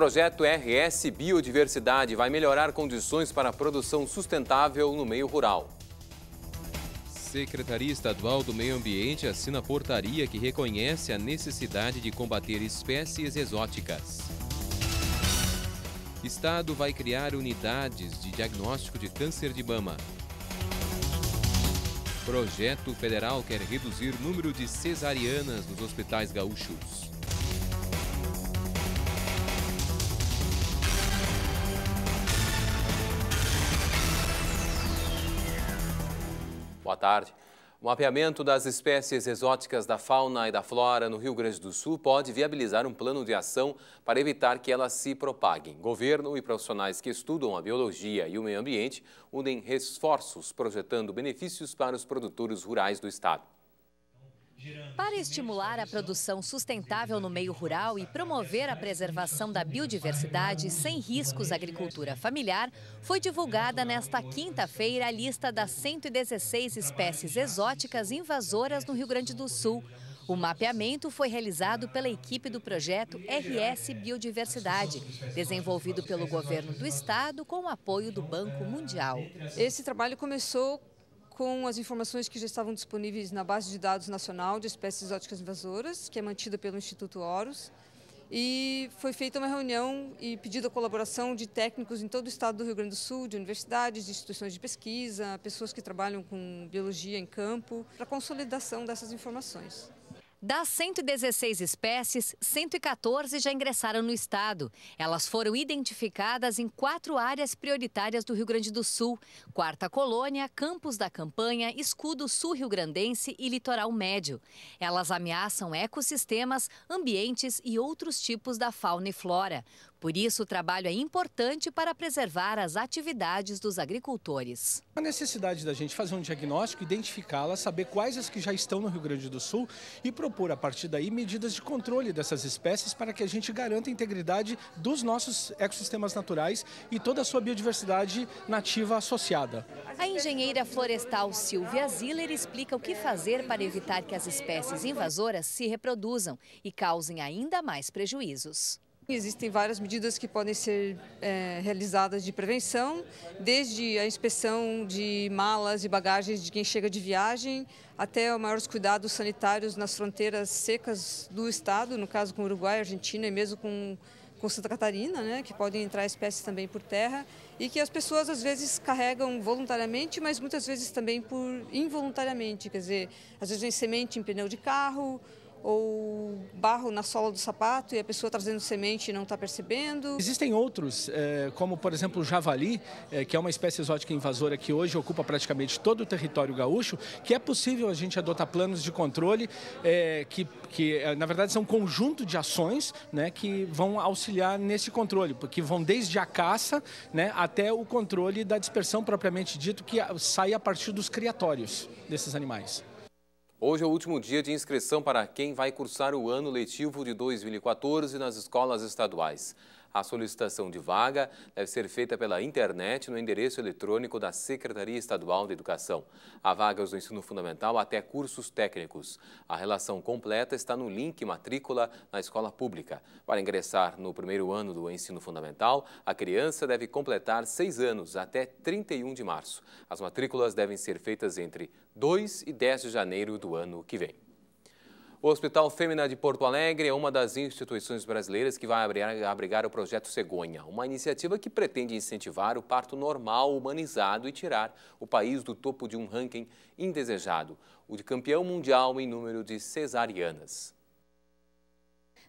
Projeto RS Biodiversidade vai melhorar condições para a produção sustentável no meio rural. Secretaria Estadual do Meio Ambiente assina portaria que reconhece a necessidade de combater espécies exóticas. Estado vai criar unidades de diagnóstico de câncer de mama. Projeto federal quer reduzir número de cesarianas nos hospitais gaúchos. tarde. O mapeamento das espécies exóticas da fauna e da flora no Rio Grande do Sul pode viabilizar um plano de ação para evitar que elas se propaguem. Governo e profissionais que estudam a biologia e o meio ambiente unem esforços projetando benefícios para os produtores rurais do estado. Para né, estimular a produção sustentável no meio rural e promover a preservação da biodiversidade sem riscos à agricultura familiar, foi divulgada nesta quinta-feira a lista das 116 espécies exóticas invasoras no Rio Grande do Sul. O mapeamento foi realizado pela equipe do projeto RS Biodiversidade, desenvolvido pelo governo do estado com o apoio do Banco Mundial. Esse trabalho começou com as informações que já estavam disponíveis na Base de Dados Nacional de Espécies Exóticas Invasoras, que é mantida pelo Instituto Horus. E foi feita uma reunião e pedido a colaboração de técnicos em todo o estado do Rio Grande do Sul, de universidades, de instituições de pesquisa, pessoas que trabalham com biologia em campo, para a consolidação dessas informações. Das 116 espécies, 114 já ingressaram no estado. Elas foram identificadas em quatro áreas prioritárias do Rio Grande do Sul: Quarta Colônia, Campos da Campanha, Escudo Sul Rio Grandense e Litoral Médio. Elas ameaçam ecossistemas, ambientes e outros tipos da fauna e flora. Por isso, o trabalho é importante para preservar as atividades dos agricultores. A necessidade da gente fazer um diagnóstico, identificá-las, saber quais as que já estão no Rio Grande do Sul e propor, a partir daí, medidas de controle dessas espécies para que a gente garanta a integridade dos nossos ecossistemas naturais e toda a sua biodiversidade nativa associada. A engenheira florestal Silvia Ziller explica o que fazer para evitar que as espécies invasoras se reproduzam e causem ainda mais prejuízos. Existem várias medidas que podem ser é, realizadas de prevenção, desde a inspeção de malas e bagagens de quem chega de viagem, até os maiores cuidados sanitários nas fronteiras secas do Estado, no caso com Uruguai, Argentina e mesmo com, com Santa Catarina, né, que podem entrar espécies também por terra, e que as pessoas às vezes carregam voluntariamente, mas muitas vezes também por involuntariamente, quer dizer, às vezes vem semente em pneu de carro, ou barro na sola do sapato e a pessoa trazendo tá semente e não está percebendo. Existem outros, eh, como por exemplo o javali, eh, que é uma espécie exótica invasora que hoje ocupa praticamente todo o território gaúcho, que é possível a gente adotar planos de controle eh, que, que na verdade são um conjunto de ações né, que vão auxiliar nesse controle, porque vão desde a caça né, até o controle da dispersão propriamente dito, que sai a partir dos criatórios desses animais. Hoje é o último dia de inscrição para quem vai cursar o ano letivo de 2014 nas escolas estaduais. A solicitação de vaga deve ser feita pela internet no endereço eletrônico da Secretaria Estadual de Educação. Há vagas do ensino fundamental até cursos técnicos. A relação completa está no link matrícula na escola pública. Para ingressar no primeiro ano do ensino fundamental, a criança deve completar seis anos até 31 de março. As matrículas devem ser feitas entre 2 e 10 de janeiro do ano que vem. O Hospital Fêmea de Porto Alegre é uma das instituições brasileiras que vai abrigar o projeto Cegonha, uma iniciativa que pretende incentivar o parto normal humanizado e tirar o país do topo de um ranking indesejado, o de campeão mundial em número de cesarianas.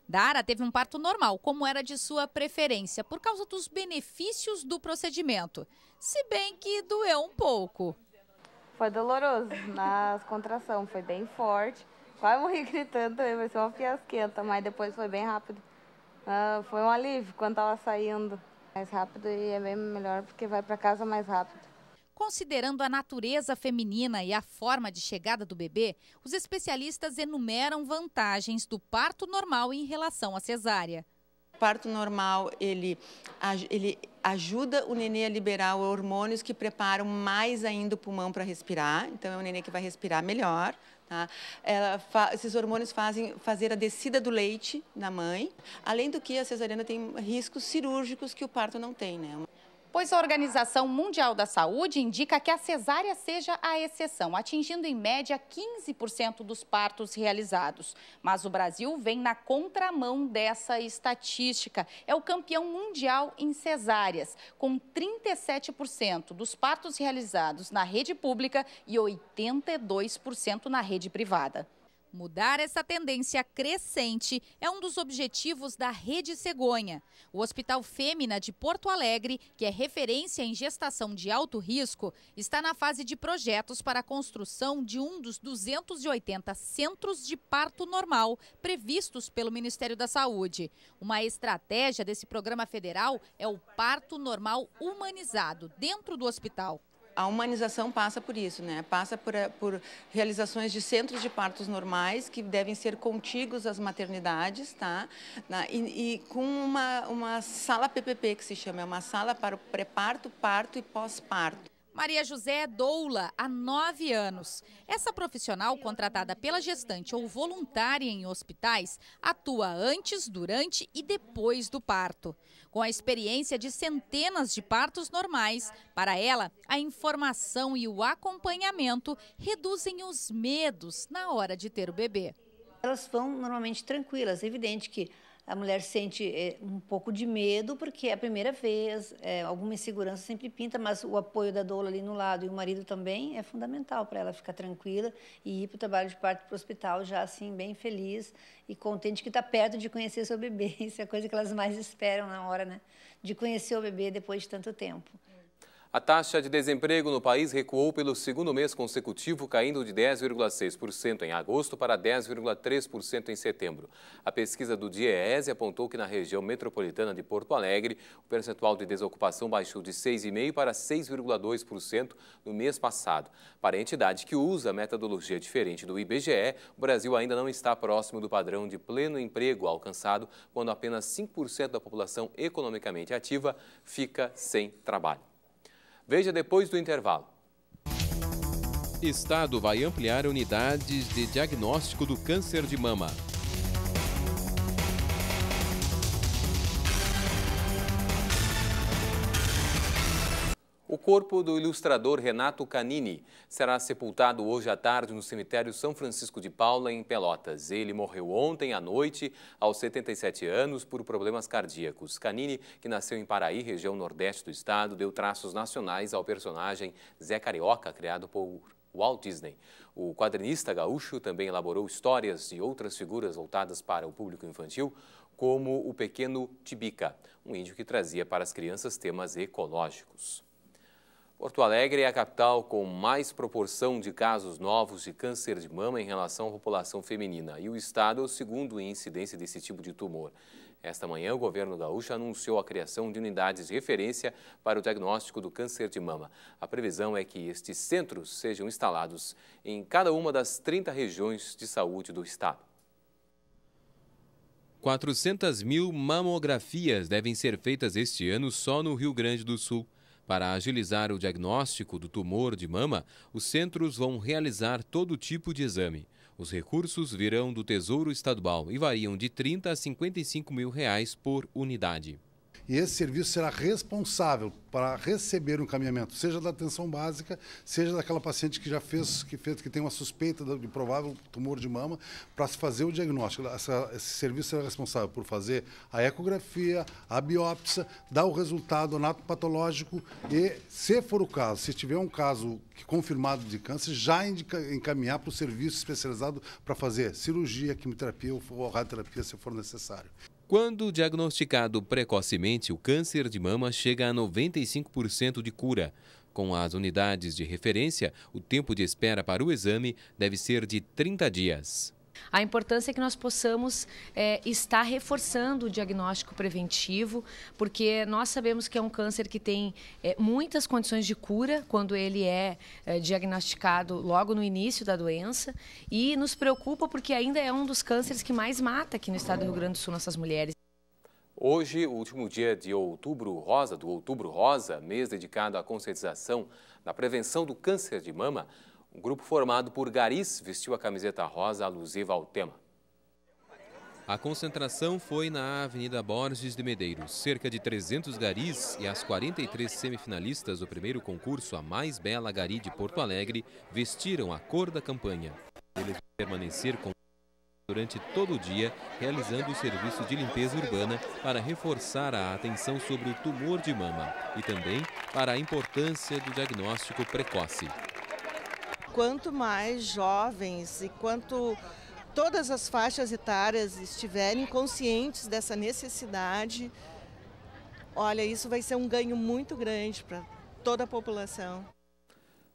Dara teve um parto normal, como era de sua preferência, por causa dos benefícios do procedimento. Se bem que doeu um pouco. Foi doloroso nas contrações, foi bem forte. Quase morri gritando também, foi uma fiasquenta, mas depois foi bem rápido. Ah, foi um alívio quando estava saindo. Mais rápido e é bem melhor porque vai para casa mais rápido. Considerando a natureza feminina e a forma de chegada do bebê, os especialistas enumeram vantagens do parto normal em relação à cesárea. O parto normal, ele, ele ajuda o nenê a liberar hormônios que preparam mais ainda o pulmão para respirar. Então, é um nenê que vai respirar melhor, Tá? Ela, esses hormônios fazem fazer a descida do leite na mãe, além do que a cesariana tem riscos cirúrgicos que o parto não tem. Né? pois a Organização Mundial da Saúde indica que a cesárea seja a exceção, atingindo em média 15% dos partos realizados. Mas o Brasil vem na contramão dessa estatística. É o campeão mundial em cesáreas, com 37% dos partos realizados na rede pública e 82% na rede privada. Mudar essa tendência crescente é um dos objetivos da Rede Cegonha. O Hospital Fêmina de Porto Alegre, que é referência em gestação de alto risco, está na fase de projetos para a construção de um dos 280 centros de parto normal previstos pelo Ministério da Saúde. Uma estratégia desse programa federal é o parto normal humanizado dentro do hospital a humanização passa por isso, né? Passa por, eh, por, realizações de centros de partos normais que devem ser contíguos às maternidades, tá? E, e com uma, uma sala PPP que se chama, é uma sala para o pré-parto, parto e pós-parto. Maria José é doula há nove anos. Essa profissional, contratada pela gestante ou voluntária em hospitais, atua antes, durante e depois do parto. Com a experiência de centenas de partos normais, para ela, a informação e o acompanhamento reduzem os medos na hora de ter o bebê. Elas vão normalmente tranquilas, é evidente que a mulher sente eh, um pouco de medo, porque é a primeira vez, é, alguma insegurança sempre pinta, mas o apoio da doula ali no lado e o marido também é fundamental para ela ficar tranquila e ir para o trabalho de parto para o hospital já assim, bem feliz e contente que está perto de conhecer seu bebê. Isso é a coisa que elas mais esperam na hora, né? De conhecer o bebê depois de tanto tempo. A taxa de desemprego no país recuou pelo segundo mês consecutivo, caindo de 10,6% em agosto para 10,3% em setembro. A pesquisa do DIEESE apontou que na região metropolitana de Porto Alegre, o percentual de desocupação baixou de 6,5% para 6,2% no mês passado. Para a entidade que usa metodologia diferente do IBGE, o Brasil ainda não está próximo do padrão de pleno emprego alcançado quando apenas 5% da população economicamente ativa fica sem trabalho. Veja depois do intervalo. Estado vai ampliar unidades de diagnóstico do câncer de mama. O corpo do ilustrador Renato Canini será sepultado hoje à tarde no cemitério São Francisco de Paula, em Pelotas. Ele morreu ontem à noite, aos 77 anos, por problemas cardíacos. Canini, que nasceu em Paraí, região nordeste do estado, deu traços nacionais ao personagem Zé Carioca, criado por Walt Disney. O quadrinista gaúcho também elaborou histórias de outras figuras voltadas para o público infantil, como o pequeno Tibica, um índio que trazia para as crianças temas ecológicos. Porto Alegre é a capital com mais proporção de casos novos de câncer de mama em relação à população feminina e o estado é o segundo em incidência desse tipo de tumor. Esta manhã, o governo gaúcho anunciou a criação de unidades de referência para o diagnóstico do câncer de mama. A previsão é que estes centros sejam instalados em cada uma das 30 regiões de saúde do estado. 400 mil mamografias devem ser feitas este ano só no Rio Grande do Sul. Para agilizar o diagnóstico do tumor de mama, os centros vão realizar todo tipo de exame. Os recursos virão do Tesouro Estadual e variam de 30 a 55 mil reais por unidade e esse serviço será responsável para receber o um encaminhamento, seja da atenção básica, seja daquela paciente que já fez, que fez, que tem uma suspeita de provável tumor de mama, para se fazer o diagnóstico. Essa, esse serviço será responsável por fazer a ecografia, a biópsia, dar o resultado anatopatológico e, se for o caso, se tiver um caso confirmado de câncer, já encaminhar para o serviço especializado para fazer cirurgia, quimioterapia ou radioterapia, se for necessário. Quando diagnosticado precocemente, o câncer de mama chega a 95% de cura. Com as unidades de referência, o tempo de espera para o exame deve ser de 30 dias. A importância é que nós possamos é, estar reforçando o diagnóstico preventivo, porque nós sabemos que é um câncer que tem é, muitas condições de cura quando ele é, é, diagnosticado logo no início da doença e nos preocupa porque ainda é um dos cânceres que mais mata aqui no estado do Rio Grande do Sul nossas mulheres. Hoje, o último dia de Outubro Rosa, do Outubro Rosa, mês dedicado à conscientização da prevenção do câncer de mama, um grupo formado por garis vestiu a camiseta rosa alusiva ao tema. A concentração foi na Avenida Borges de Medeiros. Cerca de 300 garis e as 43 semifinalistas do primeiro concurso A Mais Bela Gari de Porto Alegre vestiram a cor da campanha. Eles vão permanecer com durante todo o dia, realizando o serviço de limpeza urbana para reforçar a atenção sobre o tumor de mama e também para a importância do diagnóstico precoce quanto mais jovens e quanto todas as faixas etárias estiverem conscientes dessa necessidade, olha, isso vai ser um ganho muito grande para toda a população.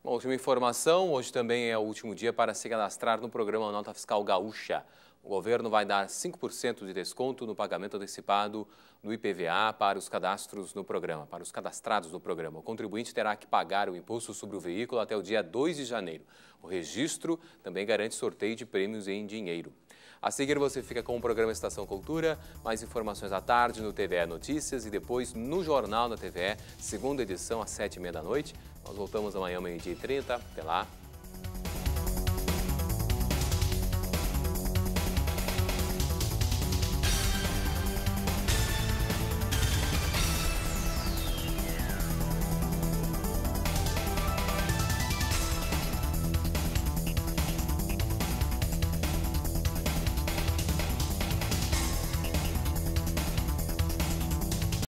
Bom, última informação, hoje também é o último dia para se cadastrar no programa Nota Fiscal Gaúcha. O governo vai dar 5% de desconto no pagamento antecipado do IPVA para os cadastros no programa, para os cadastrados no programa. O contribuinte terá que pagar o imposto sobre o veículo até o dia 2 de janeiro. O registro também garante sorteio de prêmios em dinheiro. A seguir você fica com o programa Estação Cultura, mais informações à tarde no TVE Notícias e depois no Jornal da TVE, segunda edição às 7h30 da noite. Nós voltamos amanhã, meio-dia e Até lá.